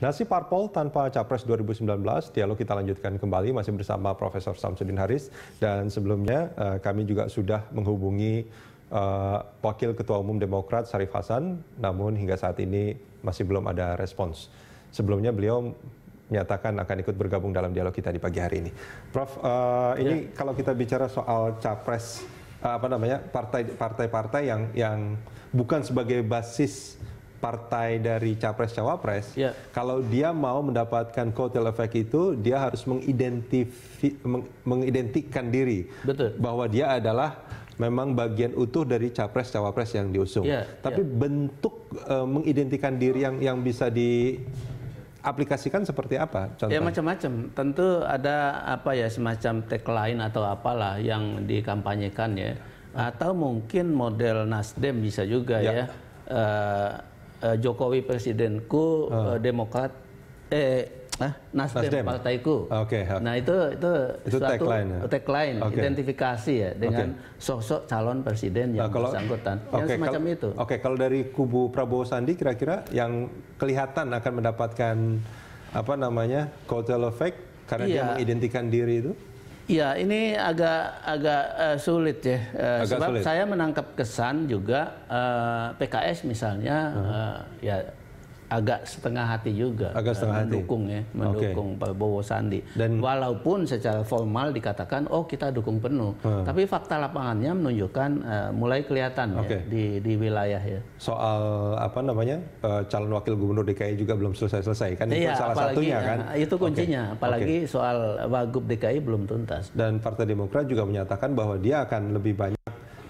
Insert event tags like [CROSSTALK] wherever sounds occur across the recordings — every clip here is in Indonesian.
Nasi parpol tanpa capres 2019, dialog kita lanjutkan kembali masih bersama Profesor Samsudin Haris dan sebelumnya eh, kami juga sudah menghubungi eh, Wakil Ketua Umum Demokrat Sarif Hasan, namun hingga saat ini masih belum ada respons. Sebelumnya beliau menyatakan akan ikut bergabung dalam dialog kita di pagi hari ini. Prof, eh, ini ya. kalau kita bicara soal capres apa namanya partai-partai yang yang bukan sebagai basis partai dari capres cawapres yeah. kalau dia mau mendapatkan kotel efek itu dia harus mengidentifi, meng, mengidentikan diri Betul. bahwa dia adalah memang bagian utuh dari capres cawapres yang diusung yeah. tapi yeah. bentuk uh, mengidentikan diri yang yang bisa di aplikasikan seperti apa? Ya, contohnya? Ya macam-macam. Tentu ada apa ya semacam tagline atau apalah yang dikampanyekan ya. Atau mungkin model Nasdem bisa juga ya. ya. Uh, uh, Jokowi presidenku, uh. uh Demokrat eh Nah, Nasdem, Nasdem ah. partaiku. Oke. Okay, okay. Nah itu itu, itu suatu tagline, ya? tagline okay. identifikasi ya dengan okay. sosok calon presiden yang nah, kalau, bersangkutan ya, okay, yang semacam itu. Oke, okay, kalau dari kubu Prabowo Sandi kira-kira yang kelihatan akan mendapatkan apa namanya kotel effect karena iya. dia mengidentikan diri itu? Ya, ini agak agak uh, sulit ya. Uh, agak sebab sulit. saya menangkap kesan juga uh, eh, PKS misalnya hmm. uh, ya agak setengah hati juga agak eh, setengah uh, mendukung hati. ya mendukung okay. Prabowo Sandi dan walaupun secara formal dikatakan oh kita dukung penuh hmm. tapi fakta lapangannya menunjukkan uh, mulai kelihatan okay. ya, di di wilayah ya soal apa namanya uh, calon wakil gubernur DKI juga belum selesai selesai kan itu iya, salah apalagi, satunya kan itu kuncinya okay. apalagi okay. soal wagub DKI belum tuntas dan Partai Demokrat juga menyatakan bahwa dia akan lebih banyak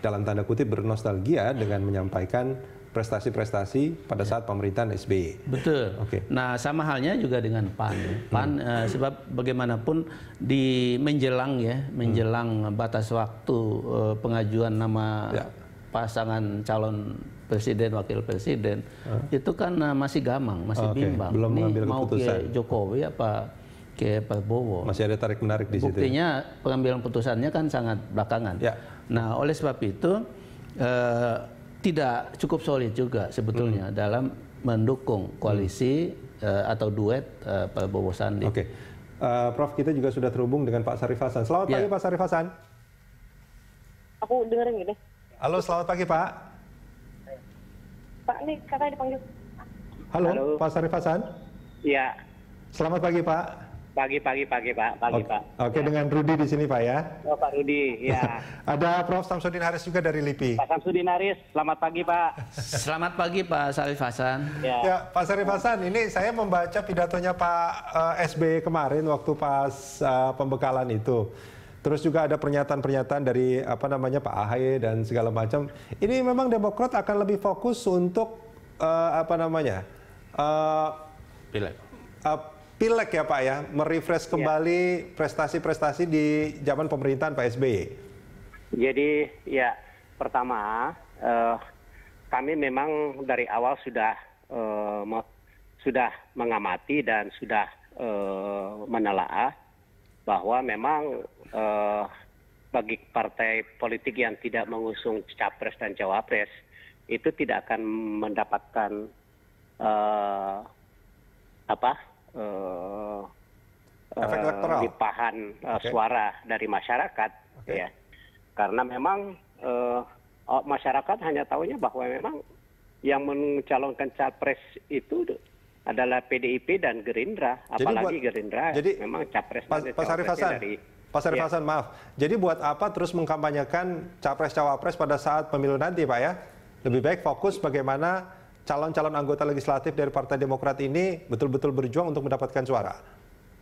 dalam tanda kutip bernostalgia dengan menyampaikan prestasi-prestasi pada saat pemerintahan SBY. Betul. Oke. Okay. Nah, sama halnya juga dengan PAN. PAN eh, hmm. eh, sebab bagaimanapun di menjelang ya, menjelang hmm. batas waktu eh, pengajuan nama ya. pasangan calon presiden wakil presiden hmm. itu kan uh, masih gamang, masih okay. bimbang. Belum mengambil mau keputusan. ke Jokowi apa ke Prabowo. Masih ada tarik menarik di Buktinya, situ. Buktinya pengambilan putusannya kan sangat belakangan. Ya. Nah, oleh sebab itu eh, tidak cukup solid juga sebetulnya hmm. dalam mendukung koalisi hmm. uh, atau duet uh, Prabowo Sandi. Oke, okay. uh, eh, Prof kita juga sudah terhubung dengan Pak Sarif Hasan. Selamat ya. pagi Pak Sarif Hasan. Aku dengerin ini. Halo, selamat pagi Pak. Pak ini katanya dipanggil. Halo, Halo. Pak Sarif Hasan. Iya. Selamat pagi Pak. Pagi, pagi, pagi, Pak. Pagi, Pak. Oke, okay, ya. dengan Rudi di sini, Pak ya. Oh, Pak Rudi, ya. [LAUGHS] Ada Prof. Samsudin Haris juga dari LIPI. Pak Samsudin Haris, selamat pagi, Pak. selamat pagi, Pak Sarif Hasan. Ya. ya, Pak Sarif Hasan, ini saya membaca pidatonya Pak uh, eh, SBY kemarin waktu pas uh, pembekalan itu. Terus juga ada pernyataan-pernyataan dari apa namanya Pak Ahaye dan segala macam. Ini memang Demokrat akan lebih fokus untuk uh, apa namanya? Uh, Pilek. Uh, Pileg ya Pak ya, merefresh iya. kembali prestasi-prestasi di zaman pemerintahan Pak SBY. Jadi ya pertama eh, kami memang dari awal sudah eh, sudah mengamati dan sudah eh, menelaah bahwa memang eh, bagi partai politik yang tidak mengusung capres dan cawapres itu tidak akan mendapatkan uh, apa Eh, eh, efek elektoral uh, eh, okay. suara dari masyarakat okay. ya karena memang uh, masyarakat hanya tahunya bahwa memang yang mencalonkan capres itu adalah PDIP dan Gerindra jadi apalagi buat, Gerindra jadi memang capres pas, Pak Sarif ya. maaf jadi buat apa terus mengkampanyekan capres cawapres pada saat pemilu nanti Pak ya lebih baik fokus bagaimana calon-calon anggota legislatif dari Partai Demokrat ini betul-betul berjuang untuk mendapatkan suara?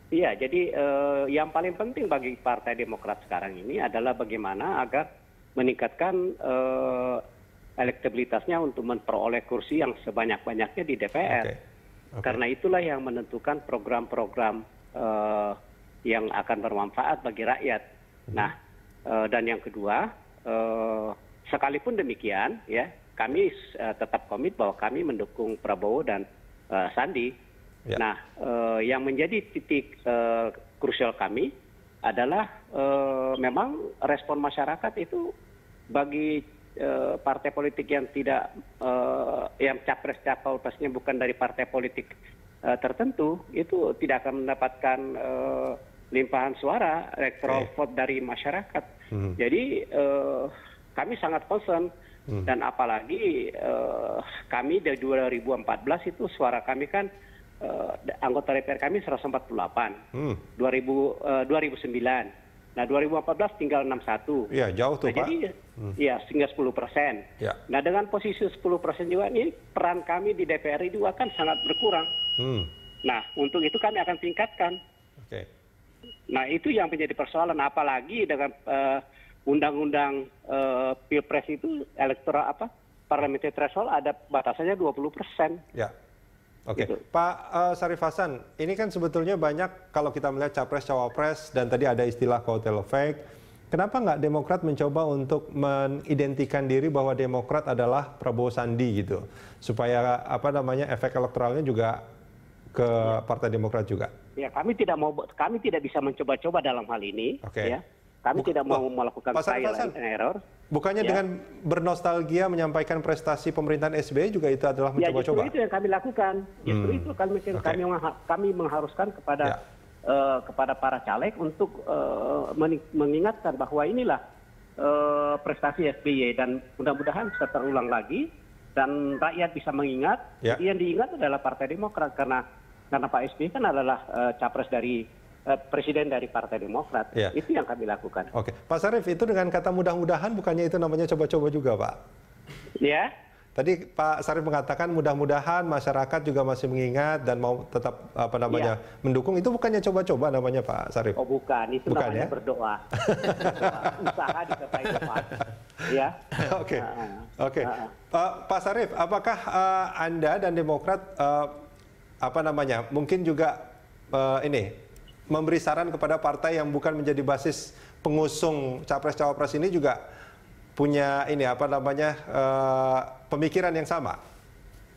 Iya, jadi eh, yang paling penting bagi Partai Demokrat sekarang ini adalah bagaimana agar meningkatkan eh, elektabilitasnya untuk memperoleh kursi yang sebanyak-banyaknya di DPR. Okay. Okay. Karena itulah yang menentukan program-program eh, yang akan bermanfaat bagi rakyat. -hmm. Nah, eh, dan yang kedua, eh, sekalipun demikian, ya kami eh, tetap komit bahwa kami mendukung prabowo dan eh, sandi ya. nah eh, yang menjadi titik krusial kami adalah memang respon masyarakat itu bagi partai politik yang tidak yang capres capresnya bukan dari partai politik tertentu itu tidak akan mendapatkan limpahan suara electoral vote dari masyarakat hmm. jadi kami sangat concern Hmm. dan apalagi eh, kami dari dua ribu empat belas itu suara kami kan eh, anggota dpr kami satu ratus empat puluh delapan hmm. eh, dua ribu sembilan nah dua ribu empat belas tinggal enam satu iya, jauh tuh nah, pak jadi hmm. ya sehingga sepuluh persen ya. nah dengan posisi sepuluh persen juga ini peran kami di dpr juga akan sangat berkurang hmm. nah untuk itu kami akan tingkatkan okay. nah itu yang menjadi persoalan apalagi dengan uh, undang-undang eh, pilpres itu elektoral apa parliamentary threshold ada batasannya 20 persen. Ya. Oke, okay. Gitu. Pak uh, Sarif Hasan, ini kan sebetulnya banyak kalau kita melihat capres cawapres dan tadi ada istilah kotel efek. Kenapa nggak Demokrat mencoba untuk mengidentikan diri bahwa Demokrat adalah Prabowo Sandi gitu, supaya apa namanya efek elektoralnya juga ke ya. Partai Demokrat juga? Ya, kami tidak mau, kami tidak bisa mencoba-coba dalam hal ini. Oke. Okay. Ya kami Buka, tidak mau melakukan trial and error. Bukannya ya. dengan bernostalgia menyampaikan prestasi pemerintahan SBY juga itu adalah mencoba-coba? Ya, justru itu yang kami lakukan. Justru hmm. itu kami okay. kami, kami mengharuskan kepada ya. uh, kepada para caleg untuk uh, mengingatkan bahwa inilah uh, prestasi SBY dan mudah-mudahan bisa terulang lagi dan rakyat bisa mengingat. Ya. yang diingat adalah Partai Demokrat karena karena Pak SBY kan adalah uh, capres dari Eh, presiden dari Partai Demokrat. Ya. Itu yang kami lakukan. Oke, Pak Sarif itu dengan kata mudah-mudahan bukannya itu namanya coba-coba juga, Pak? Ya. Tadi Pak Sarif mengatakan mudah-mudahan masyarakat juga masih mengingat dan mau tetap apa namanya ya. mendukung. Itu bukannya coba-coba namanya Pak Sarif? Oh bukan, itu bukan, namanya ya? berdoa. berdoa. [LAUGHS] Usaha disertai cepat. Ya. Oke. Okay. Ah, ah. Oke. Okay. Uh, ah. eh, Pak Sarif, apakah uh, Anda dan Demokrat uh, apa namanya mungkin juga uh, ini memberi saran kepada partai yang bukan menjadi basis pengusung capres-cawapres ini juga punya ini apa namanya uh, pemikiran yang sama?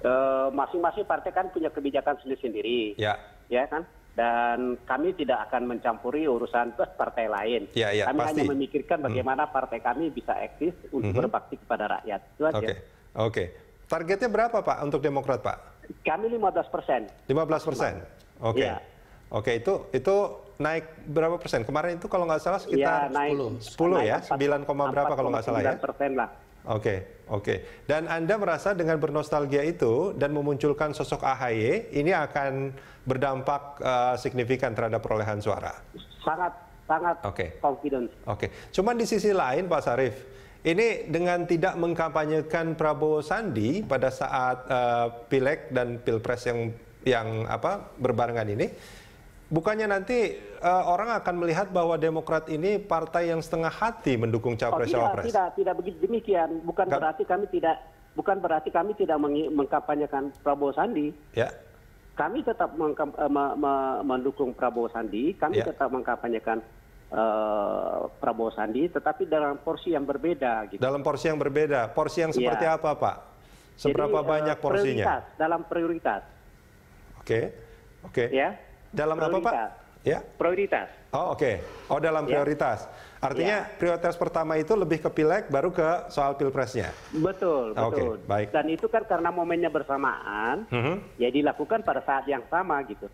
Eh, masing-masing uh, partai kan punya kebijakan sendiri-sendiri, ya. ya kan? Dan kami tidak akan mencampuri urusan partai lain. Ya, ya, kami pasti. hanya memikirkan hmm. bagaimana hmm. partai kami bisa eksis untuk hmm. berbakti kepada rakyat. Itu Oke, okay. Okay. Targetnya berapa Pak untuk Demokrat Pak? Kami 15 persen. 15 persen, oke. Okay. Ya. Oke, itu itu naik berapa persen? Kemarin itu kalau nggak salah iya, sekitar ya, naik, 10, 10 naik ya, 9, 4, berapa 4, kalau nggak salah ya? persen lah. Oke, oke. Dan Anda merasa dengan bernostalgia itu dan memunculkan sosok AHY, ini akan berdampak uh, signifikan terhadap perolehan suara? Sangat, sangat Oke. confident. Oke, okay. cuman di sisi lain Pak Sarif, ini dengan tidak mengkampanyekan Prabowo Sandi pada saat uh, eh, pilek dan pilpres yang yang apa berbarengan ini, Bukannya nanti uh, orang akan melihat bahwa Demokrat ini partai yang setengah hati mendukung capres-cawapres? Oh, tidak, tidak, tidak begitu demikian. Bukan Gak. Kan? berarti kami tidak, bukan berarti kami tidak meng mengkampanyekan Prabowo Sandi. Ya. Kami tetap eh, mendukung Prabowo Sandi. Kami ya. tetap mengkampanyekan uh, Prabowo Sandi, tetapi dalam porsi yang berbeda. Gitu. Dalam porsi yang berbeda. Porsi yang iya. seperti ya. apa, Pak? Seberapa Jadi, banyak porsinya? Prioritas, dalam prioritas. Oke, okay. oke. Okay. Ya dalam prioritas. apa Pak? Ya. Prioritas. Oh oke. Okay. Oh dalam ya. prioritas. Artinya ya. prioritas pertama itu lebih ke pileg baru ke soal pilpresnya. Betul, ah, betul. Okay, baik. Dan itu kan karena momennya bersamaan, uh-huh. ya dilakukan pada saat yang sama gitu.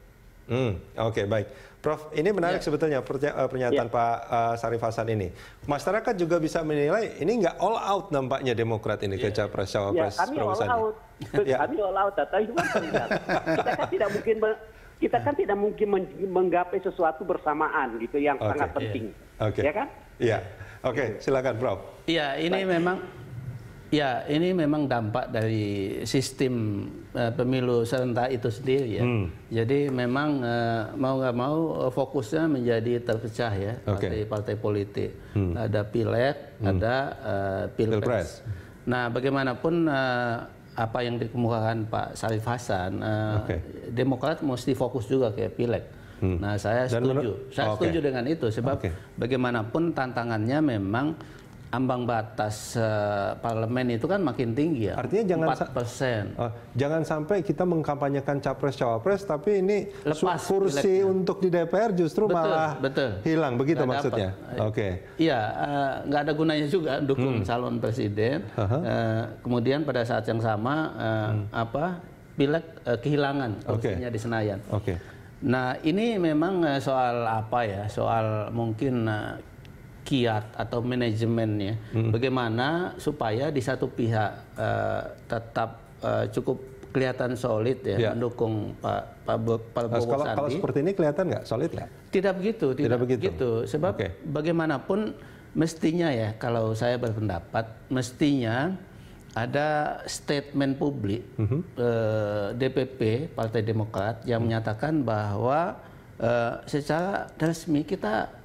Hmm, Oke, okay, baik. Prof, ini menarik yeah. sebetulnya eh, pernyataan yeah. Pak uh, Sarif Hasan ini. Masyarakat juga bisa menilai ini nggak all out nampaknya Demokrat ini yeah. ke ya. Capres ya, Cawapres. Yeah, [LAUGHS] kami all out. Kami all out, tapi kita kan tidak mungkin kita ah. kan tidak mungkin menggapai sesuatu bersamaan gitu yang okay. sangat iya. penting. Oke. Okay. Ya kan? Iya. Oke, okay. silakan Prof. Iya, ini Baik. memang ya ini memang dampak dari sistem uh, pemilu serentak itu sendiri ya. Hmm. Jadi memang uh, mau nggak mau eh, fokusnya menjadi terpecah ya okay. partai-partai politik. Hmm. Ada pileg, hmm. ada uh, pilpres. pilpres. Nah, bagaimanapun uh, apa yang dikemukakan Pak Sarif Hasan, uh, eh, okay. Demokrat mesti fokus juga ke pileg. Hmm. Nah, saya setuju. saya oh, okay. setuju dengan itu sebab okay. bagaimanapun tantangannya memang ambang batas uh, parlemen itu kan makin tinggi ya. Artinya jangan persen. Sa uh, oh, jangan sampai kita mengkampanyekan capres-cawapres tapi ini Lepas kursi untuk di DPR justru betul, malah betul. hilang begitu gak maksudnya. Eh, Oke. Okay. Iya, eh, nggak uh, ada gunanya juga dukung hmm. calon presiden. Uh -huh. uh, kemudian pada saat yang sama uh, hmm. apa pilek uh, kehilangan kursinya okay. di Senayan. Oke. Okay. Nah, ini memang soal apa ya? Soal mungkin kiat atau manajemennya. Hmm. Bagaimana supaya di satu pihak uh, tetap uh, cukup kelihatan solid ya, ya. mendukung Pak Pak Prabowo nah, kalau, Kalau seperti ini kelihatan nggak solid nggak? Tidak begitu, tidak, tidak begitu. begitu. Sebab okay. bagaimanapun mestinya ya kalau saya berpendapat mestinya ada statement publik mm -hmm. eh, DPP Partai Demokrat yang mm -hmm. menyatakan bahwa eh, secara resmi kita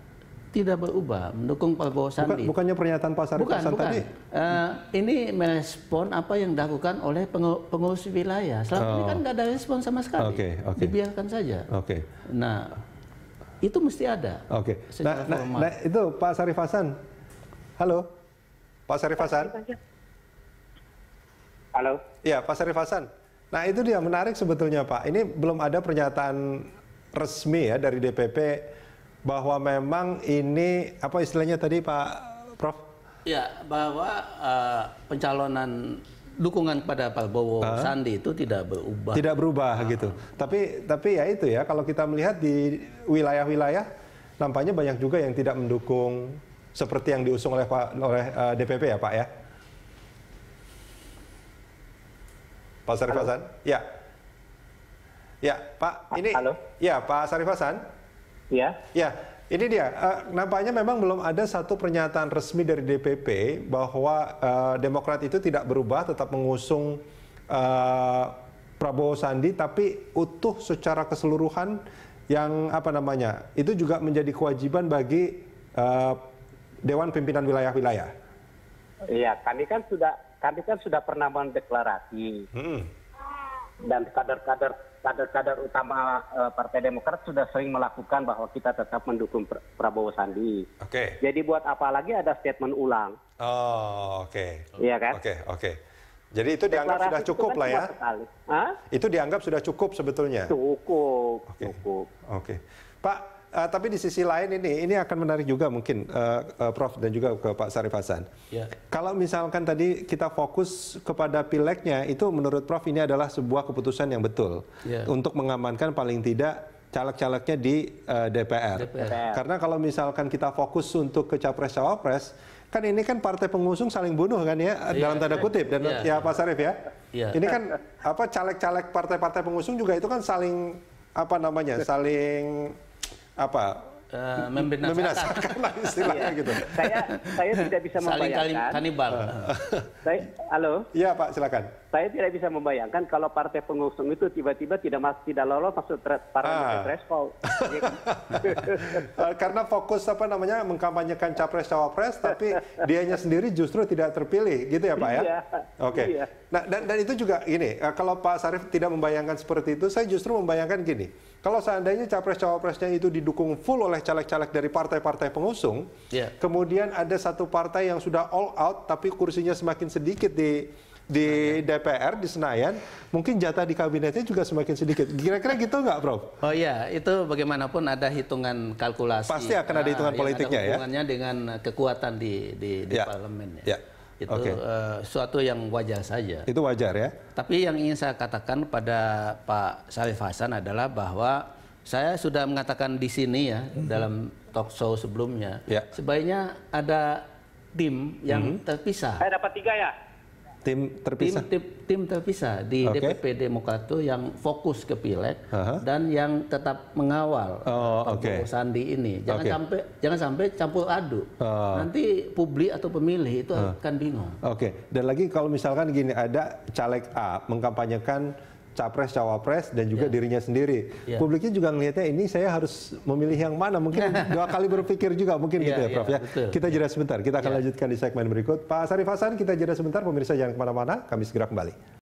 tidak berubah mendukung Prabowo Sandi. Bukan, bukannya pernyataan Pak Sarif bukan, bukan. tadi? Uh, eh, ini merespon apa yang dilakukan oleh pengurus wilayah. Selama oh. ini kan nggak ada respon sama sekali. Okay, okay. Dibiarkan saja. Oke. Okay. Nah, itu mesti ada. Oke. Okay. Nah, nah, nah, itu Pak Sarif Hasan. Halo, Pak Sarif Hasan. Halo. ya Pak Sarif Hasan. Nah, itu dia menarik sebetulnya Pak. Ini belum ada pernyataan resmi ya dari DPP bahwa memang ini apa istilahnya tadi Pak Prof? Ya bahwa uh, pencalonan dukungan kepada Prabowo uh, Sandi itu tidak berubah. Tidak berubah uh. gitu. Tapi tapi ya itu ya kalau kita melihat di wilayah-wilayah nampaknya banyak juga yang tidak mendukung seperti yang diusung oleh Pak oleh uh, eh, DPP ya Pak ya. Pak Sarif Hasan? Ya. Ya, Pak, ini Halo. Ya, Pak Sarif Hasan? ya. Ya, ini dia. Uh, nampaknya memang belum ada satu pernyataan resmi dari DPP bahwa uh, Demokrat itu tidak berubah, tetap mengusung uh, Prabowo Sandi, tapi utuh secara keseluruhan yang apa namanya itu juga menjadi kewajiban bagi uh, Dewan Pimpinan Wilayah-wilayah. Iya, kami kan sudah kami kan sudah pernah mendeklarasi hmm. dan kader-kader kader kader utama eh, partai demokrat sudah sering melakukan bahwa kita tetap mendukung Prabowo Sandi. Oke. Okay. Jadi buat apa lagi ada statement ulang? Oh, oke. Okay. Iya kan? Oke, okay, oke. Okay. Jadi itu Deklarasi dianggap sudah cukup kan lah ya. Itu dianggap sudah cukup sebetulnya. Cukup, okay. cukup. Oke. Okay. Pak, Uh, tapi di sisi lain ini, ini akan menarik juga mungkin uh, uh, Prof dan juga ke Pak Sarif Hasan. Yeah. Kalau misalkan tadi kita fokus kepada pileknya, itu menurut Prof ini adalah sebuah keputusan yang betul yeah. untuk mengamankan paling tidak caleg-calegnya di uh, DPR. DPR. Karena kalau misalkan kita fokus untuk ke capres-cawapres, kan ini kan partai pengusung saling bunuh kan ya yeah. dalam tanda iya. kutip dan yeah. ya Pak Sarif ya. Yeah. Ini kan apa caleg-caleg partai-partai pengusung juga itu kan saling apa namanya saling apa Uh, membinasakan, membinasakan lah istilahnya iya. gitu. Saya saya tidak bisa membayangkan. Saling kanibal. saya, eh. halo. Iya Pak, silakan saya tidak bisa membayangkan kalau partai pengusung itu tiba-tiba tidak masuk tidak lolos masuk parlemen ah. threshold. [LAUGHS] Iya kan? eh, karena fokus apa namanya mengkampanyekan capres cawapres, tapi dianya sendiri justru tidak terpilih, gitu ya Pak ya? Iya. Oke. Okay. Iya. Nah dan, dan itu juga ini, eh, kalau Pak Sarif tidak membayangkan seperti itu, saya justru membayangkan gini. Kalau seandainya capres cawapresnya itu didukung full oleh caleg-caleg dari partai-partai pengusung, yeah. kemudian ada satu partai yang sudah all out tapi kursinya semakin sedikit di di DPR di Senayan, mungkin jatah di kabinetnya juga semakin sedikit. Kira-kira gitu nggak, Prof? Oh iya, itu bagaimanapun ada hitungan kalkulasi. Pasti akan ada hitungan ah, politiknya ada ya. hubungannya ya. dengan kekuatan di di, di ya. parlemen ya. ya. Itu okay. uh, eh, suatu yang wajar saja. Itu wajar ya. Tapi yang ingin saya katakan pada Pak Syarif Hasan adalah bahwa saya sudah mengatakan di sini ya mm -hmm. dalam talk show sebelumnya. Ya. Sebaiknya ada tim yang mm -hmm. terpisah. Saya dapat tiga ya tim terpisah tim, tim, tim terpisah di okay. DPP Demokrat itu yang fokus ke pileg uh-huh. dan yang tetap mengawal oh, Pak okay. Sandi ini jangan okay. sampai jangan sampai campur aduk. oh. nanti publik atau pemilih itu uh. akan bingung oke okay. dan lagi kalau misalkan gini ada caleg A mengkampanyekan capres cawapres dan juga yeah. dirinya sendiri. Yeah. Publiknya juga ngelihatnya ini saya harus memilih yang mana. Mungkin [LAUGHS] dua kali berpikir juga mungkin yeah, gitu ya iya, Prof yeah, ya. Betul. Kita jeda sebentar. Kita akan iya. lanjutkan di segmen berikut. Pak Sarif Hasan kita jeda sebentar pemirsa jangan kemana mana kami segera kembali.